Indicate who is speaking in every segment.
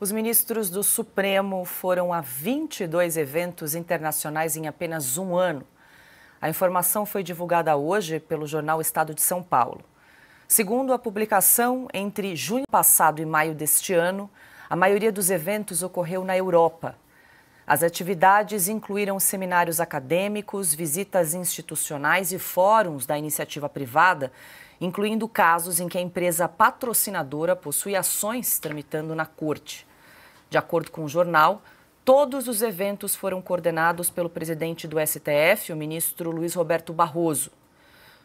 Speaker 1: Os ministros do Supremo foram a 22 eventos internacionais em apenas um ano. A informação foi divulgada hoje pelo jornal Estado de São Paulo. Segundo a publicação, entre junho passado e maio deste ano, a maioria dos eventos ocorreu na Europa. As atividades incluíram seminários acadêmicos, visitas institucionais e fóruns da iniciativa privada, incluindo casos em que a empresa patrocinadora possui ações tramitando na corte. De acordo com o jornal, todos os eventos foram coordenados pelo presidente do STF, o ministro Luiz Roberto Barroso.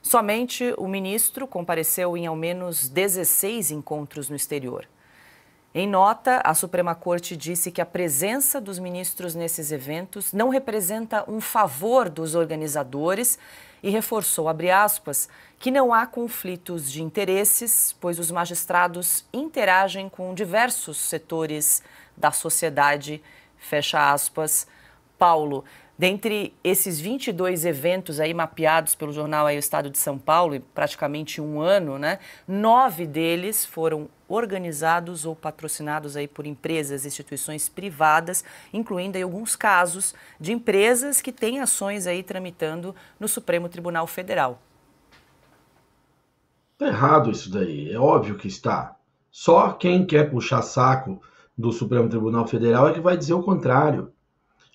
Speaker 1: Somente o ministro compareceu em ao menos 16 encontros no exterior. Em nota, a Suprema Corte disse que a presença dos ministros nesses eventos não representa um favor dos organizadores e reforçou, aspas, que não há conflitos de interesses, pois os magistrados interagem com diversos setores da sociedade, fecha aspas, Paulo. Dentre esses 22 eventos aí mapeados pelo jornal aí, o Estado de São Paulo, praticamente um ano, né? Nove deles foram organizados ou patrocinados aí por empresas, instituições privadas, incluindo aí alguns casos de empresas que têm ações aí tramitando no Supremo Tribunal Federal.
Speaker 2: Tá errado isso daí, é óbvio que está. Só quem quer puxar saco do Supremo Tribunal Federal é que vai dizer o contrário.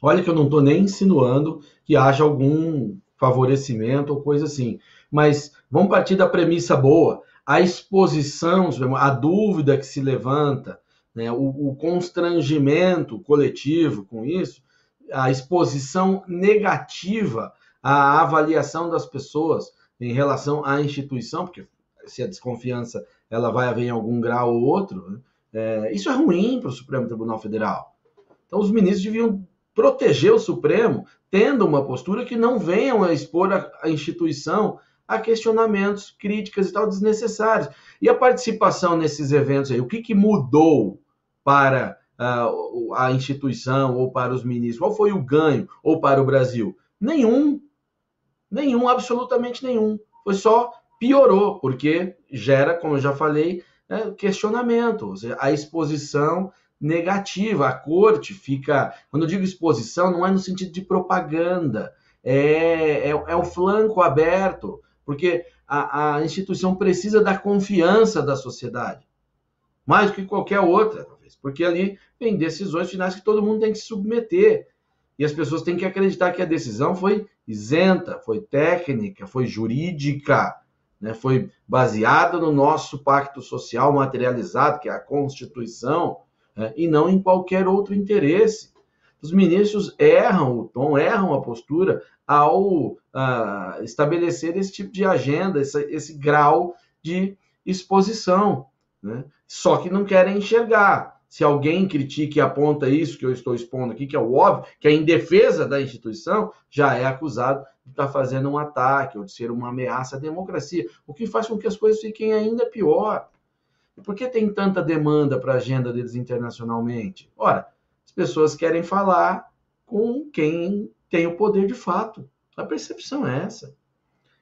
Speaker 2: Olha que eu não estou nem insinuando que haja algum favorecimento ou coisa assim. Mas vamos partir da premissa boa. A exposição, a dúvida que se levanta, né, o, o constrangimento coletivo com isso, a exposição negativa à avaliação das pessoas em relação à instituição, porque se a desconfiança ela vai haver em algum grau ou outro, né? É, isso é ruim para o Supremo Tribunal Federal. Então, os ministros deviam proteger o Supremo, tendo uma postura que não venham a expor a, a instituição a questionamentos, críticas e tal desnecessários. E a participação nesses eventos aí, o que, que mudou para ah, a instituição ou para os ministros? Qual foi o ganho ou para o Brasil? Nenhum. Nenhum, absolutamente nenhum. Foi só piorou, porque gera, como eu já falei, é, questionamento, a exposição negativa. A corte fica. Quando eu digo exposição, não é no sentido de propaganda, é, é, é o flanco aberto, porque a, a instituição precisa da confiança da sociedade, mais do que qualquer outra, talvez, porque ali vem decisões finais que todo mundo tem que se submeter. E as pessoas têm que acreditar que a decisão foi isenta, foi técnica, foi jurídica né, foi baseada no nosso pacto social materializado, que é a Constituição, né, e não em qualquer outro interesse. Os ministros erram o tom, erram a postura ao uh, estabelecer esse tipo de agenda, esse, esse grau de exposição. Né? Só que não querem enxergar. Se alguém critica e aponta isso que eu estou expondo aqui, que é o óbvio, que é em defesa da instituição, já é acusado estar tá fazendo um ataque ou de ser uma ameaça à democracia, o que faz com que as coisas fiquem ainda pior. Por que tem tanta demanda para a agenda deles internacionalmente? Ora, as pessoas querem falar com quem tem o poder de fato. A percepção é essa.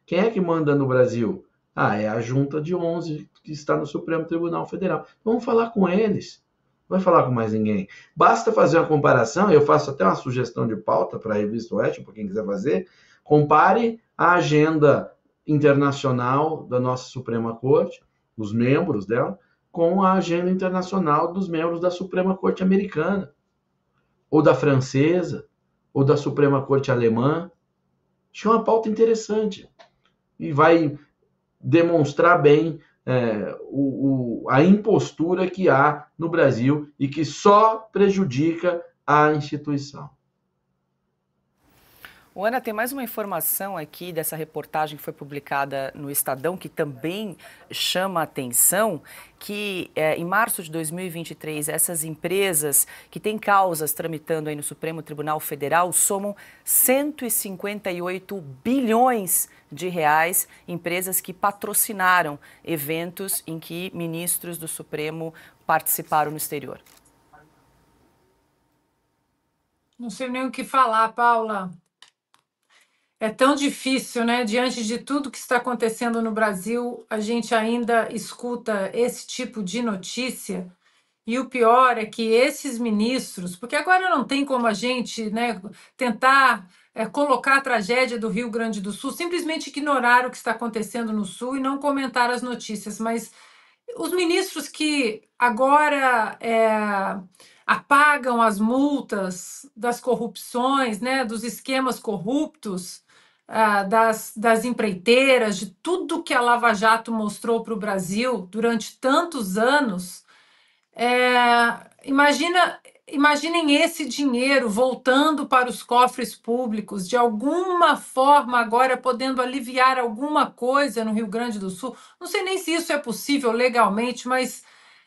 Speaker 2: Quem é que manda no Brasil? Ah, é a junta de 11 que está no Supremo Tribunal Federal. Vamos falar com eles. Não vai falar com mais ninguém. Basta fazer uma comparação, eu faço até uma sugestão de pauta para a revista Oeste, para quem quiser fazer, Compare a agenda internacional da nossa Suprema Corte, os membros dela, com a agenda internacional dos membros da Suprema Corte americana, ou da francesa, ou da Suprema Corte alemã. Acho é uma pauta interessante e vai demonstrar bem é, o, o, a impostura que há no Brasil e que só prejudica a instituição.
Speaker 1: O Ana, tem mais uma informação aqui dessa reportagem que foi publicada no Estadão, que também chama a atenção, que é, em março de 2023, essas empresas que têm causas tramitando aí no Supremo Tribunal Federal somam 158 bilhões de reais, empresas que patrocinaram eventos em que ministros do Supremo participaram no exterior.
Speaker 3: Não sei nem o que falar, Paula. É tão difícil, né? Diante de tudo que está acontecendo no Brasil, a gente ainda escuta esse tipo de notícia. E o pior é que esses ministros, porque agora não tem como a gente né, tentar é, colocar a tragédia do Rio Grande do Sul, simplesmente ignorar o que está acontecendo no Sul e não comentar as notícias. Mas os ministros que agora é, apagam as multas das corrupções, né, dos esquemas corruptos, ah, das, das empreiteiras, de tudo que a Lava Jato mostrou para o Brasil durante tantos anos, é, imagina, imaginem esse dinheiro voltando para os cofres públicos, de alguma forma agora podendo aliviar alguma coisa no Rio Grande do Sul. Não sei nem se isso é possível legalmente, mas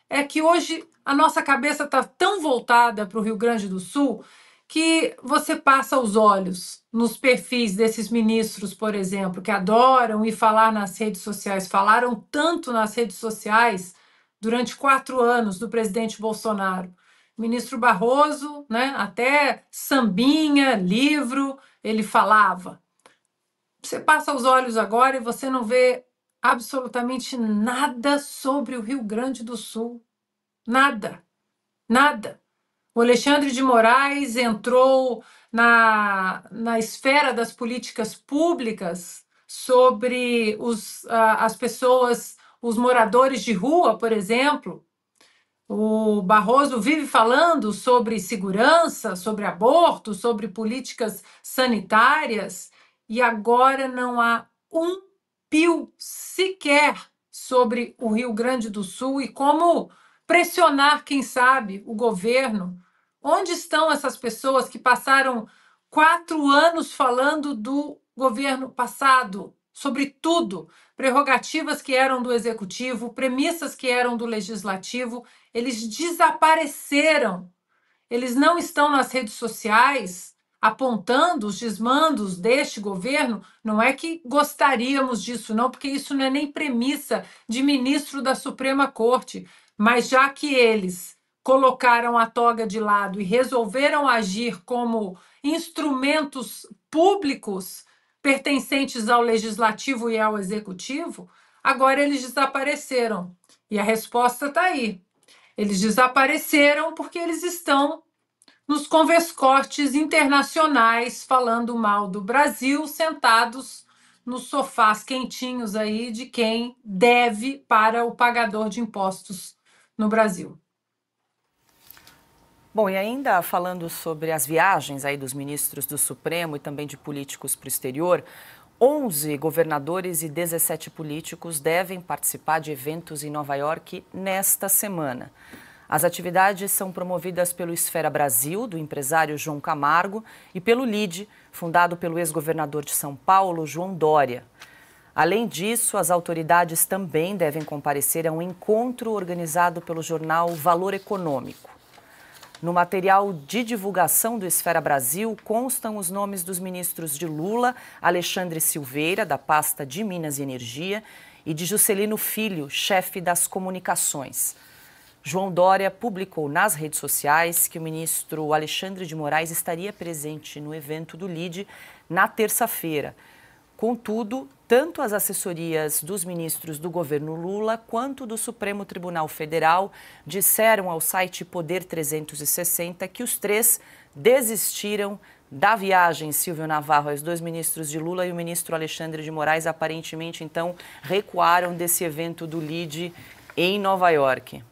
Speaker 3: é que hoje a nossa cabeça está tão voltada para o Rio Grande do Sul que você passa os olhos nos perfis desses ministros, por exemplo, que adoram e falar nas redes sociais, falaram tanto nas redes sociais durante quatro anos do presidente Bolsonaro. Ministro Barroso, né, até sambinha, livro, ele falava. Você passa os olhos agora e você não vê absolutamente nada sobre o Rio Grande do Sul. Nada. Nada. O Alexandre de Moraes entrou na, na esfera das políticas públicas sobre os, as pessoas, os moradores de rua, por exemplo. O Barroso vive falando sobre segurança, sobre aborto, sobre políticas sanitárias, e agora não há um pio sequer sobre o Rio Grande do Sul e como pressionar, quem sabe, o governo. Onde estão essas pessoas que passaram quatro anos falando do governo passado, sobre tudo, prerrogativas que eram do executivo, premissas que eram do legislativo, eles desapareceram. Eles não estão nas redes sociais apontando os desmandos deste governo. Não é que gostaríamos disso, não, porque isso não é nem premissa de ministro da Suprema Corte. Mas já que eles colocaram a toga de lado e resolveram agir como instrumentos públicos pertencentes ao legislativo e ao executivo, agora eles desapareceram. E a resposta está aí. Eles desapareceram porque eles estão nos converscortes internacionais falando mal do Brasil, sentados nos sofás quentinhos aí de quem deve para o pagador de impostos no Brasil.
Speaker 1: Bom, e ainda falando sobre as viagens aí dos ministros do Supremo e também de políticos para o exterior, 11 governadores e 17 políticos devem participar de eventos em Nova York nesta semana. As atividades são promovidas pelo Esfera Brasil, do empresário João Camargo, e pelo LIDE, fundado pelo ex-governador de São Paulo, João Dória. Além disso, as autoridades também devem comparecer a um encontro organizado pelo jornal Valor Econômico. No material de divulgação do Esfera Brasil constam os nomes dos ministros de Lula, Alexandre Silveira, da pasta de Minas e Energia, e de Juscelino Filho, chefe das comunicações. João Dória publicou nas redes sociais que o ministro Alexandre de Moraes estaria presente no evento do LIDE na terça-feira. Contudo, tanto as assessorias dos ministros do governo Lula quanto do Supremo Tribunal Federal disseram ao site Poder 360 que os três desistiram da viagem, Silvio Navarro, os dois ministros de Lula e o ministro Alexandre de Moraes aparentemente então recuaram desse evento do LIDE em Nova York.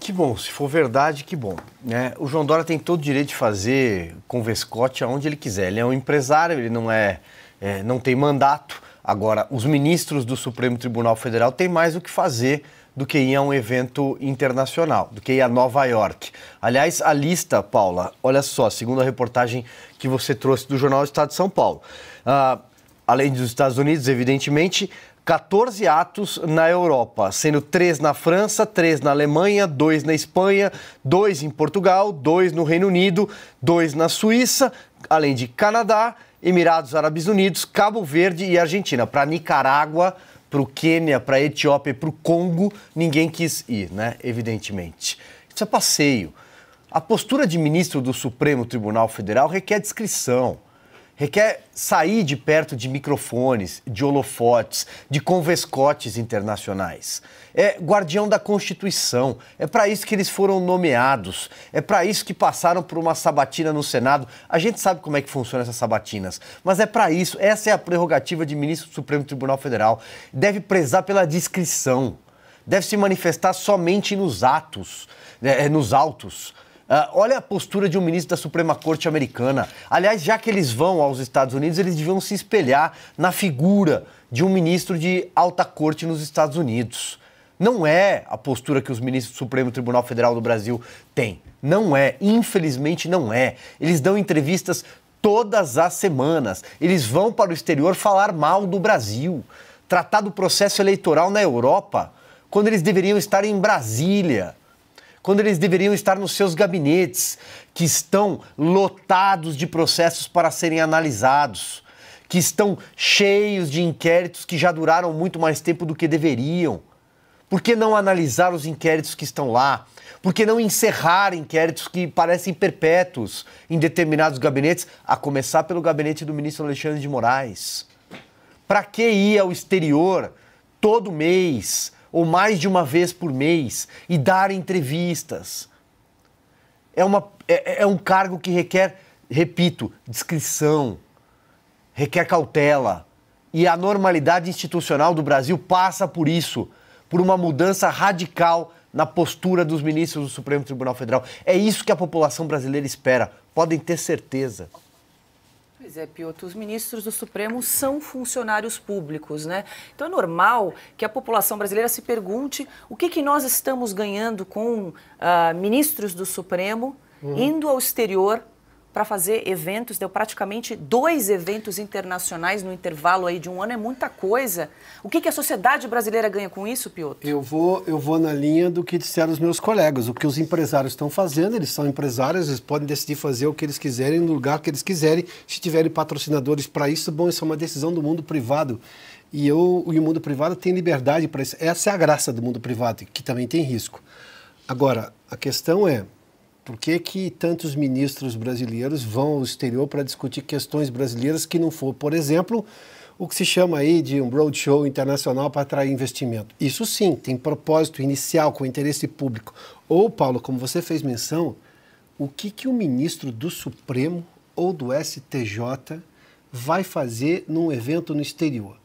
Speaker 4: Que bom, se for verdade, que bom. Né? O João Dória tem todo o direito de fazer com vescote aonde ele quiser. Ele é um empresário, ele não é, é não tem mandato. Agora, os ministros do Supremo Tribunal Federal têm mais o que fazer do que ir a um evento internacional, do que ir a Nova York. Aliás, a lista, Paula, olha só, segundo a reportagem que você trouxe do Jornal do Estado de São Paulo. Uh, além dos Estados Unidos, evidentemente, 14 atos na Europa, sendo três na França, três na Alemanha, dois na Espanha, dois em Portugal, dois no Reino Unido, dois na Suíça, além de Canadá, Emirados Árabes Unidos, Cabo Verde e Argentina. Para Nicarágua, para o Quênia, para a Etiópia e para o Congo, ninguém quis ir, né? Evidentemente. Isso é passeio. A postura de ministro do Supremo Tribunal Federal requer descrição requer sair de perto de microfones, de holofotes, de convescotes internacionais. É guardião da Constituição, é para isso que eles foram nomeados, é para isso que passaram por uma sabatina no Senado. A gente sabe como é que funcionam essas sabatinas, mas é para isso, essa é a prerrogativa de ministro do Supremo Tribunal Federal. Deve prezar pela discrição, deve se manifestar somente nos atos, né, é, nos autos Uh, olha a postura de um ministro da Suprema Corte americana. Aliás, já que eles vão aos Estados Unidos, eles deviam se espelhar na figura de um ministro de alta corte nos Estados Unidos. Não é a postura que os ministros do Supremo Tribunal Federal do Brasil têm. Não é. Infelizmente, não é. Eles dão entrevistas todas as semanas. Eles vão para o exterior falar mal do Brasil, tratar do processo eleitoral na Europa, quando eles deveriam estar em Brasília quando eles deveriam estar nos seus gabinetes, que estão lotados de processos para serem analisados, que estão cheios de inquéritos que já duraram muito mais tempo do que deveriam. Por que não analisar os inquéritos que estão lá? Por que não encerrar inquéritos que parecem perpétuos em determinados gabinetes, a começar pelo gabinete do ministro Alexandre de Moraes? Para que ir ao exterior todo mês ou mais de uma vez por mês e dar entrevistas. É, uma, é, é um cargo que requer, repito, discrição, requer cautela. E a normalidade institucional do Brasil passa por isso por uma mudança radical na postura dos ministros do Supremo Tribunal Federal. É isso que a população brasileira espera, podem ter certeza.
Speaker 1: Pois é, Piotr, os ministros do Supremo são funcionários públicos, né? Então é normal que a população brasileira se pergunte o que, que nós estamos ganhando com uh, ministros do Supremo uhum. indo ao exterior para fazer eventos, deu praticamente dois eventos internacionais no intervalo aí de um ano, é muita coisa. O que, que a sociedade brasileira ganha com isso, Piotr?
Speaker 5: Eu vou, eu vou na linha do que disseram os meus colegas, o que os empresários estão fazendo, eles são empresários, eles podem decidir fazer o que eles quiserem, no lugar que eles quiserem, se tiverem patrocinadores para isso, bom, isso é uma decisão do mundo privado. E, eu, e o mundo privado tem liberdade para isso. Essa é a graça do mundo privado, que também tem risco. Agora, a questão é, por que, que tantos ministros brasileiros vão ao exterior para discutir questões brasileiras que não for, por exemplo, o que se chama aí de um roadshow internacional para atrair investimento? Isso sim, tem propósito inicial com interesse público. Ou, Paulo, como você fez menção, o que, que o ministro do Supremo ou do STJ vai fazer num evento no exterior?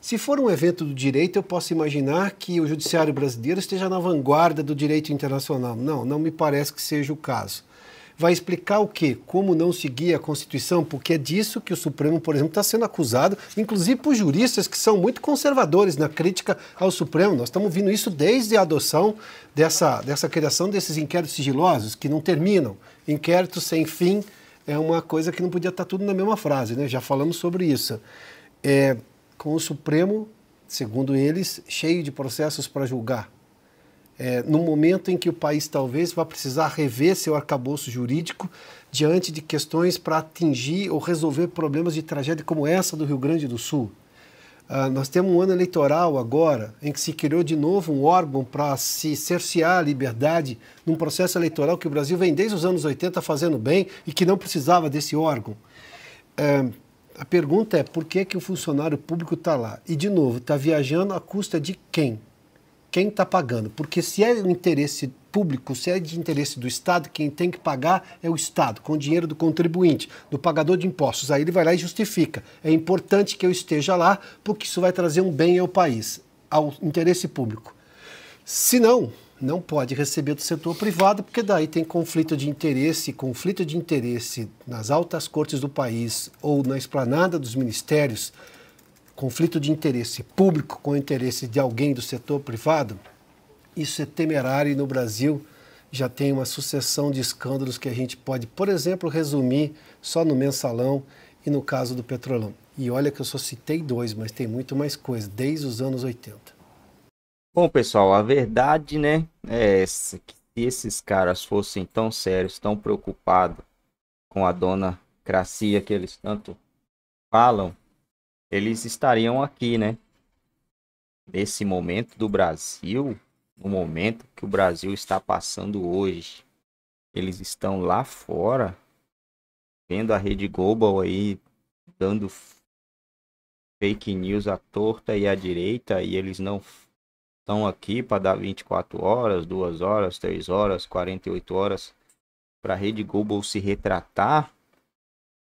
Speaker 5: Se for um evento do direito, eu posso imaginar que o judiciário brasileiro esteja na vanguarda do direito internacional. Não, não me parece que seja o caso. Vai explicar o quê? Como não seguir a Constituição? Porque é disso que o Supremo, por exemplo, está sendo acusado, inclusive por juristas que são muito conservadores na crítica ao Supremo. Nós estamos vendo isso desde a adoção dessa, dessa criação desses inquéritos sigilosos, que não terminam. Inquéritos sem fim é uma coisa que não podia estar tudo na mesma frase, né? Já falamos sobre isso. É, com o Supremo, segundo eles, cheio de processos para julgar. É, no momento em que o país talvez vá precisar rever seu arcabouço jurídico diante de questões para atingir ou resolver problemas de tragédia como essa do Rio Grande do Sul. Ah, nós temos um ano eleitoral agora em que se criou de novo um órgão para se cercear a liberdade num processo eleitoral que o Brasil vem desde os anos 80 fazendo bem e que não precisava desse órgão. É, a pergunta é por que, que o funcionário público está lá? E, de novo, está viajando à custa de quem? Quem está pagando? Porque se é o interesse público, se é de interesse do Estado, quem tem que pagar é o Estado, com o dinheiro do contribuinte, do pagador de impostos. Aí ele vai lá e justifica. É importante que eu esteja lá, porque isso vai trazer um bem ao país, ao interesse público. Se não, não pode receber do setor privado, porque daí tem conflito de interesse, conflito de interesse nas altas cortes do país ou na esplanada dos ministérios, conflito de interesse público com o interesse de alguém do setor privado, isso é temerário e no Brasil já tem uma sucessão de escândalos que a gente pode, por exemplo, resumir só no mensalão e no caso do petrolão. E olha que eu só citei dois, mas tem muito mais coisa, desde os anos 80.
Speaker 6: Bom, pessoal, a verdade, né, é essa, que se esses caras fossem tão sérios, tão preocupados com a dona Cracia que eles tanto falam, eles estariam aqui, né? Nesse momento do Brasil, no momento que o Brasil está passando hoje, eles estão lá fora, vendo a Rede Global aí dando fake news à torta e à direita, e eles não estão aqui para dar 24 horas, 2 horas, 3 horas, 48 horas para a Rede Globo se retratar,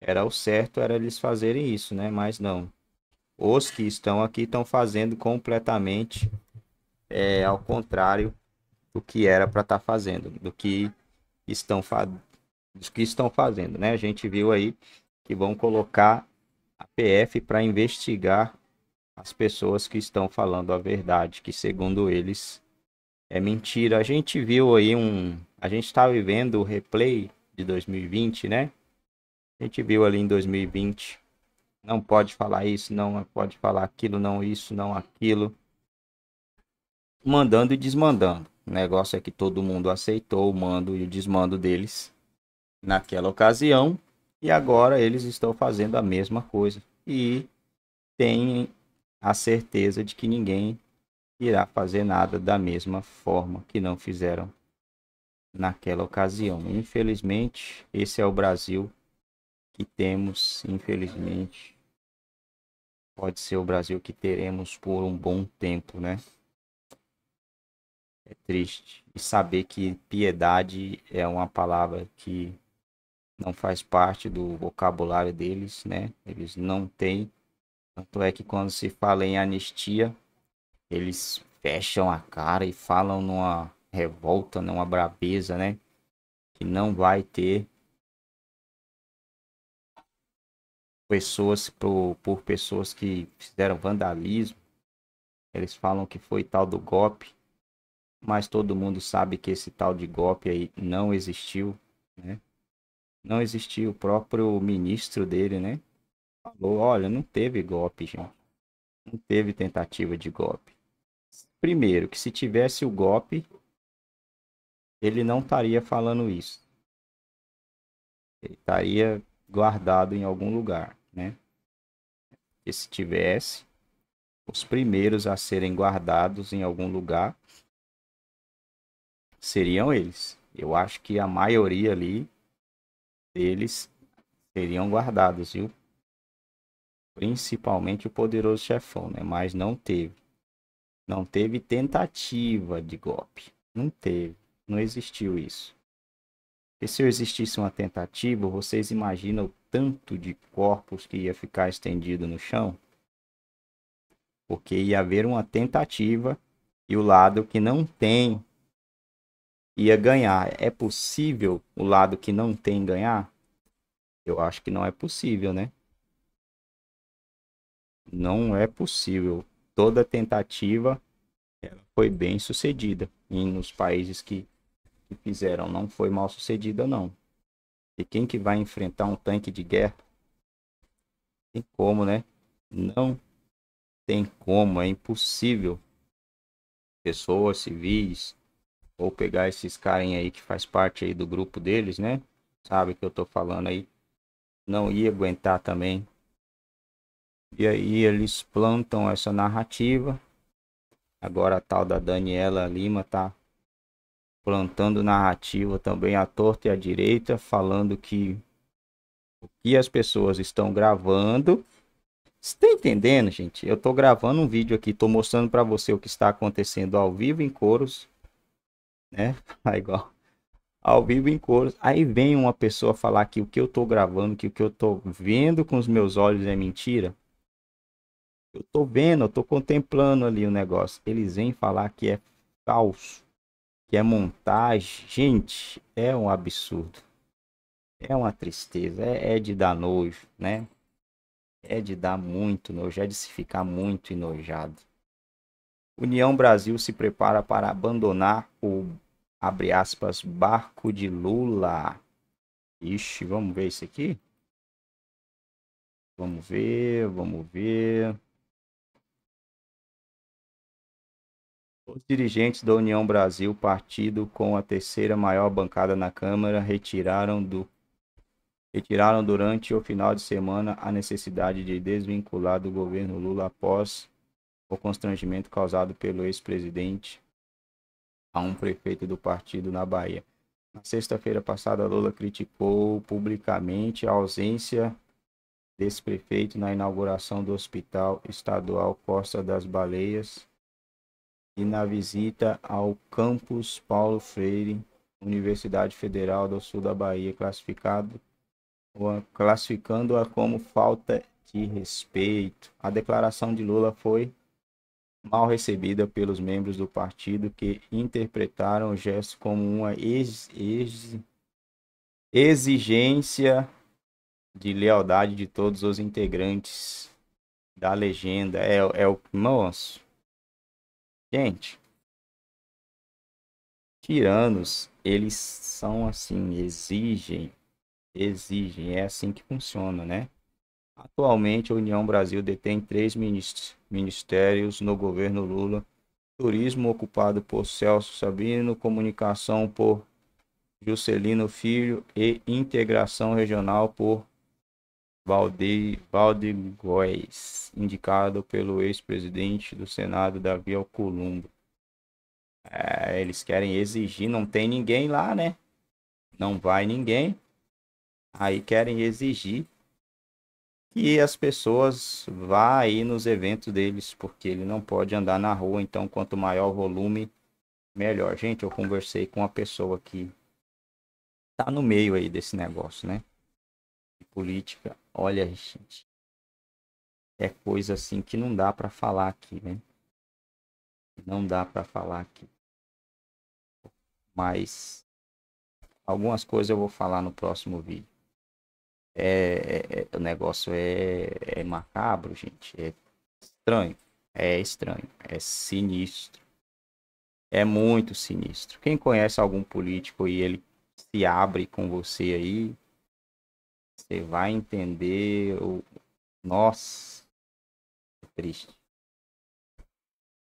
Speaker 6: era o certo era eles fazerem isso, né? Mas não. Os que estão aqui estão fazendo completamente é, ao contrário do que era para estar tá fazendo, do que estão fa do que estão fazendo, né? A gente viu aí que vão colocar a PF para investigar as pessoas que estão falando a verdade, que segundo eles é mentira. A gente viu aí um. A gente está vivendo o replay de 2020, né? A gente viu ali em 2020. Não pode falar isso, não pode falar aquilo, não isso, não aquilo. Mandando e desmandando. O negócio é que todo mundo aceitou o mando e o desmando deles naquela ocasião. E agora eles estão fazendo a mesma coisa. E tem a certeza de que ninguém irá fazer nada da mesma forma que não fizeram naquela ocasião. Infelizmente, esse é o Brasil que temos, infelizmente. Pode ser o Brasil que teremos por um bom tempo, né? É triste. E saber que piedade é uma palavra que não faz parte do vocabulário deles, né? Eles não têm tanto é que quando se fala em anistia, eles fecham a cara e falam numa revolta, numa brabeza, né? Que não vai ter pessoas por, por pessoas que fizeram vandalismo. Eles falam que foi tal do golpe, mas todo mundo sabe que esse tal de golpe aí não existiu, né? Não existiu o próprio ministro dele, né? falou, olha, não teve golpe, gente. Não teve tentativa de golpe. Primeiro, que se tivesse o golpe, ele não estaria falando isso. Ele estaria guardado em algum lugar, né? E se tivesse, os primeiros a serem guardados em algum lugar seriam eles. Eu acho que a maioria ali deles seriam guardados, viu? principalmente o poderoso chefão, né? Mas não teve. Não teve tentativa de golpe. Não teve. Não existiu isso. E se existisse uma tentativa, vocês imaginam o tanto de corpos que ia ficar estendido no chão? Porque ia haver uma tentativa e o lado que não tem ia ganhar. É possível o lado que não tem ganhar? Eu acho que não é possível, né? não é possível. Toda tentativa foi bem sucedida. E nos países que, que fizeram não foi mal sucedida, não. E quem que vai enfrentar um tanque de guerra? Tem como, né? Não tem como, é impossível. Pessoas civis, ou pegar esses caras aí que faz parte aí do grupo deles, né? Sabe que eu tô falando aí. Não ia aguentar também e aí eles plantam essa narrativa. Agora a tal da Daniela Lima tá plantando narrativa também à torta e à direita, falando que o que as pessoas estão gravando. Você tá entendendo, gente? Eu tô gravando um vídeo aqui, tô mostrando para você o que está acontecendo ao vivo em coros, né? Ah, igual ao vivo em coros. Aí vem uma pessoa falar que o que eu tô gravando, que o que eu tô vendo com os meus olhos é mentira. Eu tô vendo, eu tô contemplando ali o negócio. Eles vêm falar que é falso, que é montagem. Gente, é um absurdo. É uma tristeza, é, é de dar nojo, né? É de dar muito nojo, é de se ficar muito enojado. União Brasil se prepara para abandonar o abre aspas barco de Lula. Ixi, vamos ver isso aqui? Vamos ver, vamos ver. Os dirigentes da União Brasil, partido com a terceira maior bancada na Câmara, retiraram do retiraram durante o final de semana a necessidade de desvincular do governo Lula após o constrangimento causado pelo ex-presidente a um prefeito do partido na Bahia. Na sexta-feira passada, Lula criticou publicamente a ausência desse prefeito na inauguração do Hospital Estadual Costa das Baleias e na visita ao campus Paulo Freire, Universidade Federal do Sul da Bahia, classificado classificando-a como falta de respeito. A declaração de Lula foi mal recebida pelos membros do partido que interpretaram o gesto como uma ex, ex, exigência de lealdade de todos os integrantes da legenda. É, é o. nosso Gente, tiranos, eles são assim, exigem, exigem, é assim que funciona, né? Atualmente, a União Brasil detém três ministérios no governo Lula: turismo, ocupado por Celso Sabino, comunicação, por Juscelino Filho, e integração regional, por Valde Góes, indicado pelo ex-presidente do Senado, Davi Alcolumbo. É, eles querem exigir, não tem ninguém lá, né? Não vai ninguém. Aí querem exigir que as pessoas vá aí nos eventos deles, porque ele não pode andar na rua, então quanto maior o volume, melhor. Gente, eu conversei com uma pessoa que tá no meio aí desse negócio, né? política, olha, gente, é coisa assim que não dá para falar aqui, né? Não dá para falar aqui. Mas algumas coisas eu vou falar no próximo vídeo. É, é, é o negócio é, é macabro, gente. É estranho. É estranho. É sinistro. É muito sinistro. Quem conhece algum político e ele se abre com você aí, você vai entender o. Nossa, é triste.